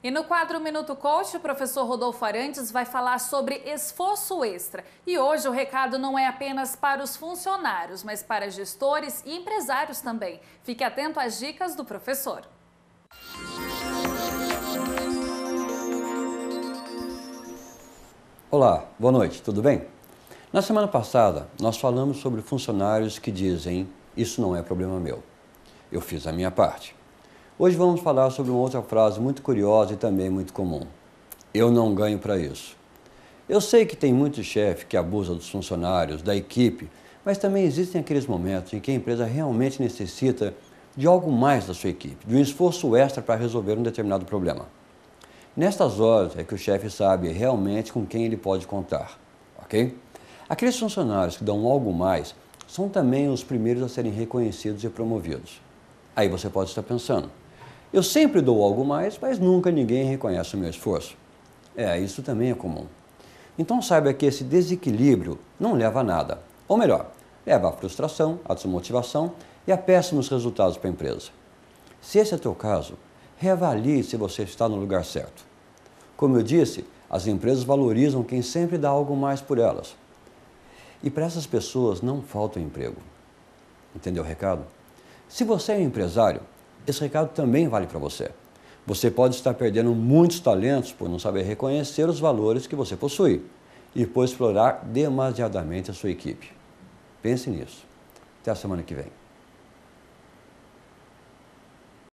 E no quadro Minuto Coach, o professor Rodolfo Arantes vai falar sobre esforço extra. E hoje o recado não é apenas para os funcionários, mas para gestores e empresários também. Fique atento às dicas do professor. Olá, boa noite, tudo bem? Na semana passada, nós falamos sobre funcionários que dizem: Isso não é problema meu, eu fiz a minha parte. Hoje vamos falar sobre uma outra frase muito curiosa e também muito comum. Eu não ganho para isso. Eu sei que tem muito chefe que abusa dos funcionários, da equipe, mas também existem aqueles momentos em que a empresa realmente necessita de algo mais da sua equipe, de um esforço extra para resolver um determinado problema. Nestas horas é que o chefe sabe realmente com quem ele pode contar, ok? Aqueles funcionários que dão algo mais são também os primeiros a serem reconhecidos e promovidos. Aí você pode estar pensando, eu sempre dou algo mais, mas nunca ninguém reconhece o meu esforço. É, isso também é comum. Então saiba que esse desequilíbrio não leva a nada. Ou melhor, leva à frustração, à desmotivação e a péssimos resultados para a empresa. Se esse é o teu caso, reavalie se você está no lugar certo. Como eu disse, as empresas valorizam quem sempre dá algo mais por elas. E para essas pessoas não falta um emprego. Entendeu o recado? Se você é um empresário, esse recado também vale para você. Você pode estar perdendo muitos talentos por não saber reconhecer os valores que você possui e por explorar demasiadamente a sua equipe. Pense nisso. Até a semana que vem.